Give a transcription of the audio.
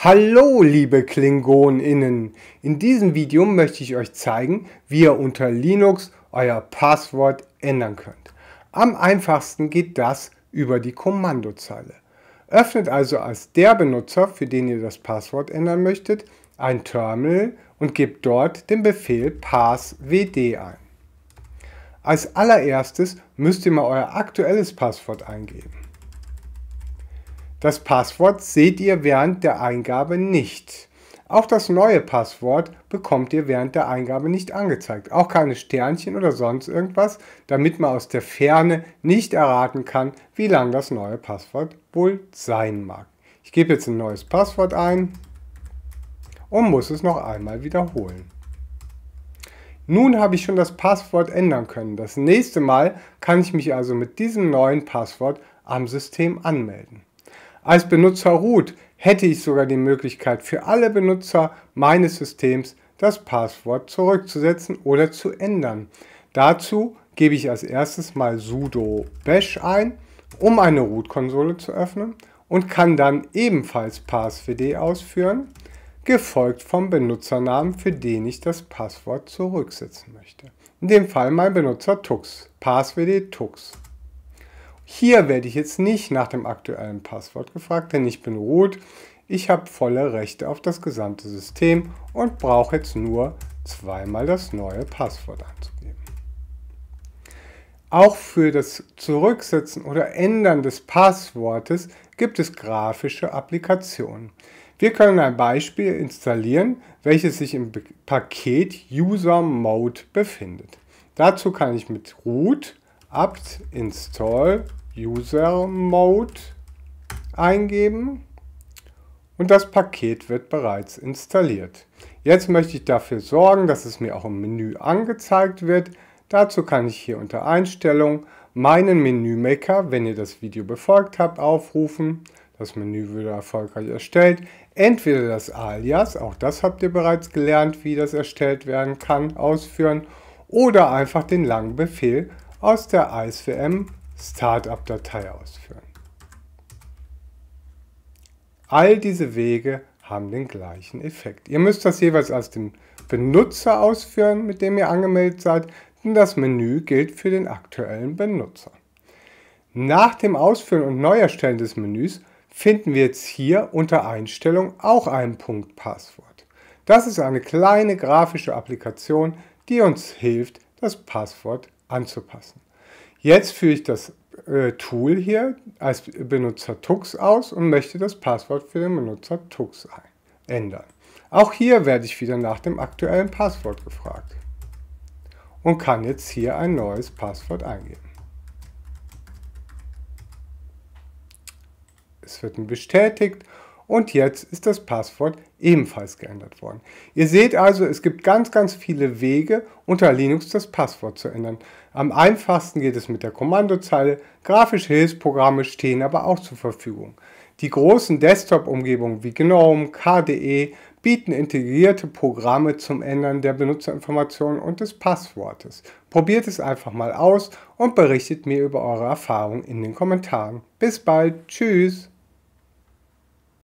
Hallo liebe KlingonInnen! In diesem Video möchte ich euch zeigen, wie ihr unter Linux euer Passwort ändern könnt. Am einfachsten geht das über die Kommandozeile. Öffnet also als der Benutzer, für den ihr das Passwort ändern möchtet, ein Terminal und gebt dort den Befehl passwd ein. Als allererstes müsst ihr mal euer aktuelles Passwort eingeben. Das Passwort seht ihr während der Eingabe nicht. Auch das neue Passwort bekommt ihr während der Eingabe nicht angezeigt. Auch keine Sternchen oder sonst irgendwas, damit man aus der Ferne nicht erraten kann, wie lang das neue Passwort wohl sein mag. Ich gebe jetzt ein neues Passwort ein und muss es noch einmal wiederholen. Nun habe ich schon das Passwort ändern können. Das nächste Mal kann ich mich also mit diesem neuen Passwort am System anmelden. Als Benutzer root hätte ich sogar die Möglichkeit für alle Benutzer meines Systems das Passwort zurückzusetzen oder zu ändern. Dazu gebe ich als erstes mal sudo bash ein, um eine Root-Konsole zu öffnen und kann dann ebenfalls passwd ausführen, gefolgt vom Benutzernamen, für den ich das Passwort zurücksetzen möchte. In dem Fall mein Benutzer tux, passwd tux. Hier werde ich jetzt nicht nach dem aktuellen Passwort gefragt, denn ich bin root. Ich habe volle Rechte auf das gesamte System und brauche jetzt nur zweimal das neue Passwort anzugeben. Auch für das Zurücksetzen oder Ändern des Passwortes gibt es grafische Applikationen. Wir können ein Beispiel installieren, welches sich im Paket User Mode befindet. Dazu kann ich mit root apt install user mode eingeben und das Paket wird bereits installiert. Jetzt möchte ich dafür sorgen, dass es mir auch im Menü angezeigt wird. Dazu kann ich hier unter Einstellungen meinen Menümaker, wenn ihr das Video befolgt habt, aufrufen. Das Menü wird erfolgreich erstellt. Entweder das Alias, auch das habt ihr bereits gelernt, wie das erstellt werden kann, ausführen oder einfach den langen Befehl aus der ISVM Startup-Datei ausführen. All diese Wege haben den gleichen Effekt. Ihr müsst das jeweils als dem Benutzer ausführen, mit dem ihr angemeldet seid, denn das Menü gilt für den aktuellen Benutzer. Nach dem Ausführen und Neuerstellen des Menüs finden wir jetzt hier unter Einstellung auch einen Punkt Passwort. Das ist eine kleine grafische Applikation, die uns hilft, das Passwort anzupassen. Jetzt führe ich das äh, Tool hier als Benutzer Tux aus und möchte das Passwort für den Benutzer Tux ein, ändern. Auch hier werde ich wieder nach dem aktuellen Passwort gefragt und kann jetzt hier ein neues Passwort eingeben. Es wird bestätigt und und jetzt ist das Passwort ebenfalls geändert worden. Ihr seht also, es gibt ganz, ganz viele Wege, unter Linux das Passwort zu ändern. Am einfachsten geht es mit der Kommandozeile, grafische Hilfsprogramme stehen aber auch zur Verfügung. Die großen Desktop-Umgebungen wie GNOME, KDE bieten integrierte Programme zum Ändern der Benutzerinformationen und des Passwortes. Probiert es einfach mal aus und berichtet mir über eure Erfahrungen in den Kommentaren. Bis bald, tschüss!